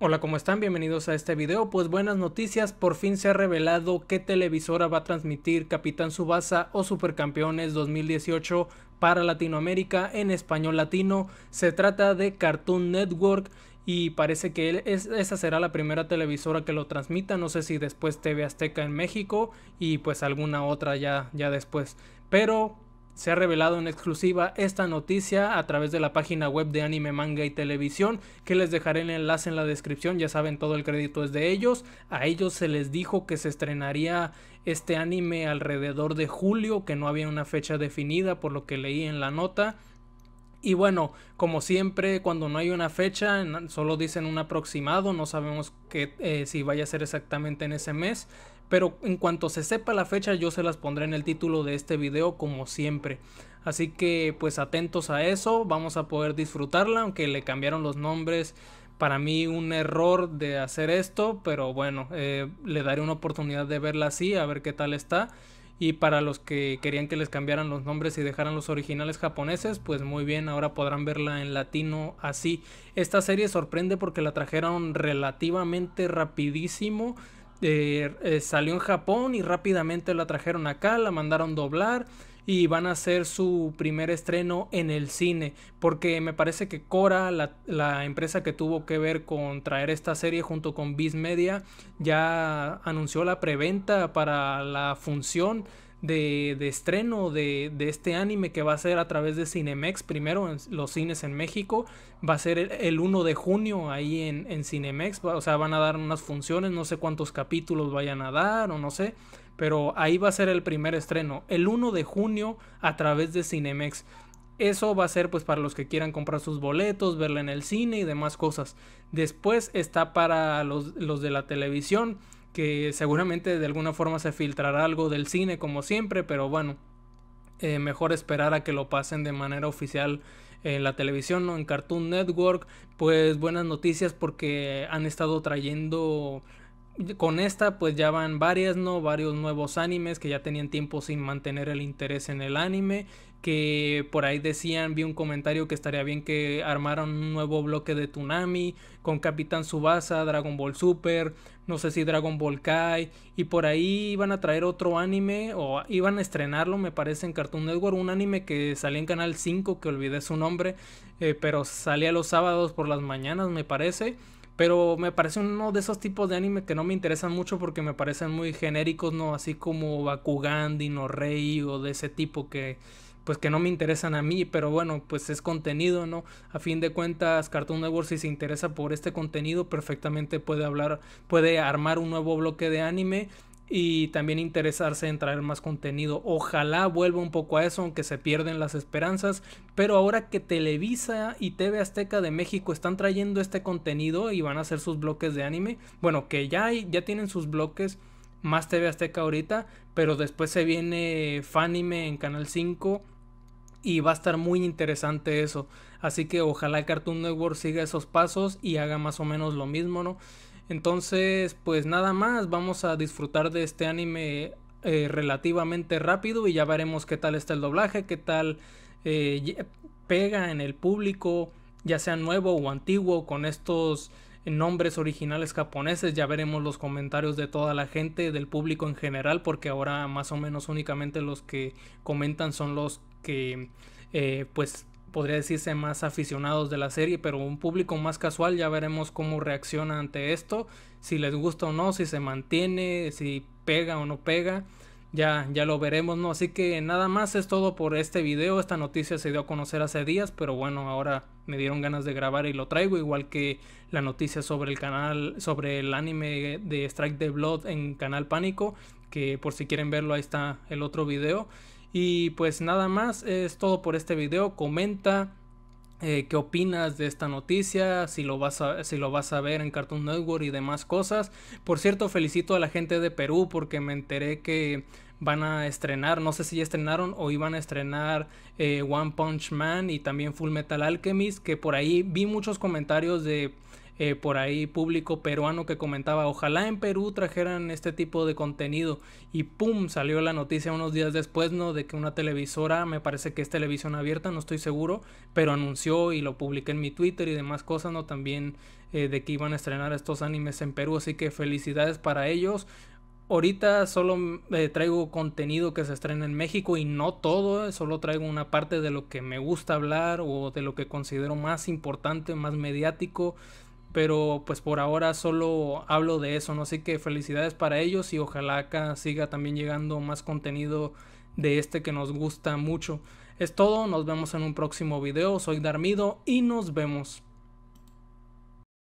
Hola, ¿cómo están? Bienvenidos a este video. Pues buenas noticias, por fin se ha revelado qué televisora va a transmitir Capitán Subasa o Supercampeones 2018 para Latinoamérica en español latino. Se trata de Cartoon Network y parece que esa será la primera televisora que lo transmita. No sé si después TV Azteca en México y pues alguna otra ya, ya después. Pero se ha revelado en exclusiva esta noticia a través de la página web de Anime, Manga y Televisión, que les dejaré el enlace en la descripción, ya saben todo el crédito es de ellos. A ellos se les dijo que se estrenaría este anime alrededor de julio, que no había una fecha definida por lo que leí en la nota. Y bueno, como siempre, cuando no hay una fecha, solo dicen un aproximado, no sabemos que, eh, si vaya a ser exactamente en ese mes, pero en cuanto se sepa la fecha yo se las pondré en el título de este video como siempre. Así que pues atentos a eso, vamos a poder disfrutarla, aunque le cambiaron los nombres. Para mí un error de hacer esto, pero bueno, eh, le daré una oportunidad de verla así, a ver qué tal está. Y para los que querían que les cambiaran los nombres y dejaran los originales japoneses, pues muy bien, ahora podrán verla en latino así. Esta serie sorprende porque la trajeron relativamente rapidísimo eh, eh, salió en Japón y rápidamente la trajeron acá, la mandaron doblar y van a hacer su primer estreno en el cine, porque me parece que Cora, la, la, empresa que tuvo que ver con traer esta serie junto con Biz Media, ya anunció la preventa para la función de, estreno de, este anime que va a ser a través de Cinemex, primero en los cines en México, va a ser el, 1 de junio ahí en, en Cinemex, o sea, van a dar unas funciones, no sé cuántos capítulos vayan a dar o no sé, pero ahí va a ser el primer estreno, el 1 de junio a través de Cinemex. Eso va a ser pues para los que quieran comprar sus boletos, verla en el cine y demás cosas. Después está para los, los de la televisión que seguramente de alguna forma se filtrará algo del cine como siempre, pero bueno, eh, mejor esperar a que lo pasen de manera oficial en la televisión o en Cartoon Network. Pues buenas noticias porque han estado trayendo con esta pues ya van varias, ¿no? Varios nuevos animes que ya tenían tiempo sin mantener el interés en el anime que por ahí decían, vi un comentario que estaría bien que armaran un nuevo bloque de Tsunami con Capitán Subasa, Dragon Ball Super, no sé si Dragon Ball Kai, y por ahí iban a traer otro anime, o iban a estrenarlo, me parece, en Cartoon Network, un anime que salía en Canal 5, que olvidé su nombre, eh, pero salía los sábados por las mañanas, me parece. Pero me parece uno de esos tipos de anime que no me interesan mucho porque me parecen muy genéricos, ¿no? Así como Bakugan, Dino Rey o de ese tipo que, pues que no me interesan a mí, pero bueno, pues es contenido, ¿no? A fin de cuentas, Cartoon Network si se interesa por este contenido, perfectamente puede hablar, puede armar un nuevo bloque de anime y también interesarse en traer más contenido. Ojalá vuelva un poco a eso, aunque se pierden las esperanzas. Pero ahora que Televisa y TV Azteca de México están trayendo este contenido y van a hacer sus bloques de anime, bueno, que ya, hay, ya tienen sus bloques, más TV Azteca ahorita, pero después se viene Fanime en Canal 5 y va a estar muy interesante eso. Así que ojalá Cartoon Network siga esos pasos y haga más o menos lo mismo, ¿no? Entonces, pues nada más, vamos a disfrutar de este anime eh, relativamente rápido y ya veremos qué tal está el doblaje, qué tal eh, pega en el público, ya sea nuevo o antiguo, con estos nombres originales japoneses. Ya veremos los comentarios de toda la gente, del público en general, porque ahora más o menos únicamente los que comentan son los que, eh, pues, podría decirse más aficionados de la serie, pero un público más casual ya veremos cómo reacciona ante esto, si les gusta o no, si se mantiene, si pega o no pega ya, ya lo veremos, ¿no? Así que nada más es todo por este video. Esta noticia se dio a conocer hace días, pero bueno, ahora me dieron ganas de grabar y lo traigo, igual que la noticia sobre el canal, sobre el anime de Strike the Blood en Canal Pánico, que por si quieren verlo ahí está el otro video. Y pues nada más es todo por este video. Comenta, eh, qué opinas de esta noticia, si lo, vas a, si lo vas a ver en Cartoon Network y demás cosas. Por cierto, felicito a la gente de Perú porque me enteré que van a estrenar, no sé si ya estrenaron o iban a estrenar eh, One Punch Man y también Full Metal Alchemist, que por ahí vi muchos comentarios de eh, por ahí público peruano que comentaba, ojalá en Perú trajeran este tipo de contenido y ¡pum! salió la noticia unos días después, ¿no? De que una televisora, me parece que es televisión abierta, no estoy seguro, pero anunció y lo publiqué en mi Twitter y demás cosas, ¿no? También eh, de que iban a estrenar estos animes en Perú, así que felicidades para ellos. Ahorita solo eh, traigo contenido que se estrena en México y no todo, solo traigo una parte de lo que me gusta hablar o de lo que considero más importante, más mediático pero pues por ahora solo hablo de eso, ¿no? Así que felicidades para ellos y ojalá acá siga también llegando más contenido de este que nos gusta mucho. Es todo, nos vemos en un próximo video, soy Darmido y nos vemos.